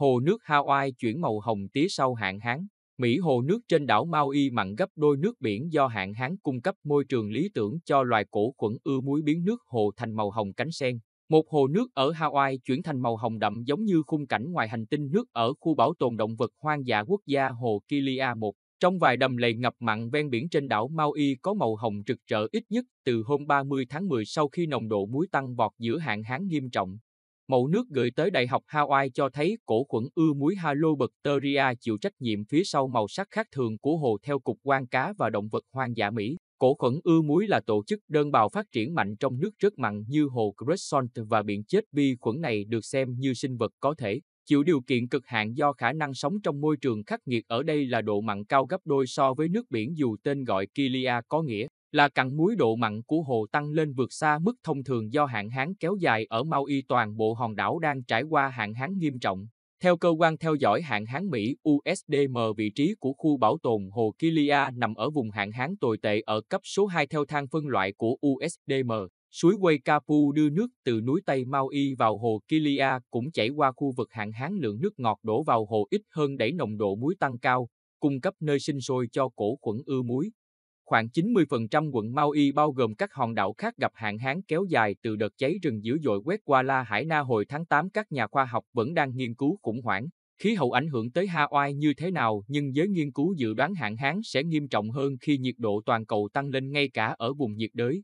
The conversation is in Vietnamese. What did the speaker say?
Hồ nước Hawaii chuyển màu hồng tía sau hạn hán. Mỹ hồ nước trên đảo Maui mặn gấp đôi nước biển do hạn hán cung cấp môi trường lý tưởng cho loài cổ khuẩn ưa muối biến nước hồ thành màu hồng cánh sen. Một hồ nước ở Hawaii chuyển thành màu hồng đậm giống như khung cảnh ngoài hành tinh nước ở khu bảo tồn động vật hoang dã quốc gia Hồ Kilia 1. Trong vài đầm lầy ngập mặn ven biển trên đảo Maui có màu hồng rực rỡ ít nhất từ hôm 30 tháng 10 sau khi nồng độ muối tăng vọt giữa hạn hán nghiêm trọng. Mẫu nước gửi tới Đại học Hawaii cho thấy cổ khuẩn ưa muối Halobacteria chịu trách nhiệm phía sau màu sắc khác thường của hồ theo Cục quan cá và Động vật hoang dã Mỹ. Cổ khuẩn ưa muối là tổ chức đơn bào phát triển mạnh trong nước rất mặn như hồ Crescent và biển chết vi khuẩn này được xem như sinh vật có thể chịu điều kiện cực hạn do khả năng sống trong môi trường khắc nghiệt ở đây là độ mặn cao gấp đôi so với nước biển dù tên gọi Kilia có nghĩa là cặn muối độ mặn của hồ tăng lên vượt xa mức thông thường do hạn hán kéo dài ở Maui toàn bộ hòn đảo đang trải qua hạn hán nghiêm trọng. Theo cơ quan theo dõi hạn hán Mỹ USDM, vị trí của khu bảo tồn hồ Kilia nằm ở vùng hạn hán tồi tệ ở cấp số 2 theo thang phân loại của USDM. Suối Waikapu đưa nước từ núi Tây Maui vào hồ Kilia cũng chảy qua khu vực hạn hán lượng nước ngọt đổ vào hồ ít hơn đẩy nồng độ muối tăng cao, cung cấp nơi sinh sôi cho cổ khuẩn ưa muối. Khoảng 90% quận Maui bao gồm các hòn đảo khác gặp hạn hán kéo dài từ đợt cháy rừng dữ dội quét qua La Hải Na hồi tháng 8 các nhà khoa học vẫn đang nghiên cứu khủng hoảng, khí hậu ảnh hưởng tới Hawaii như thế nào nhưng giới nghiên cứu dự đoán hạn hán sẽ nghiêm trọng hơn khi nhiệt độ toàn cầu tăng lên ngay cả ở vùng nhiệt đới.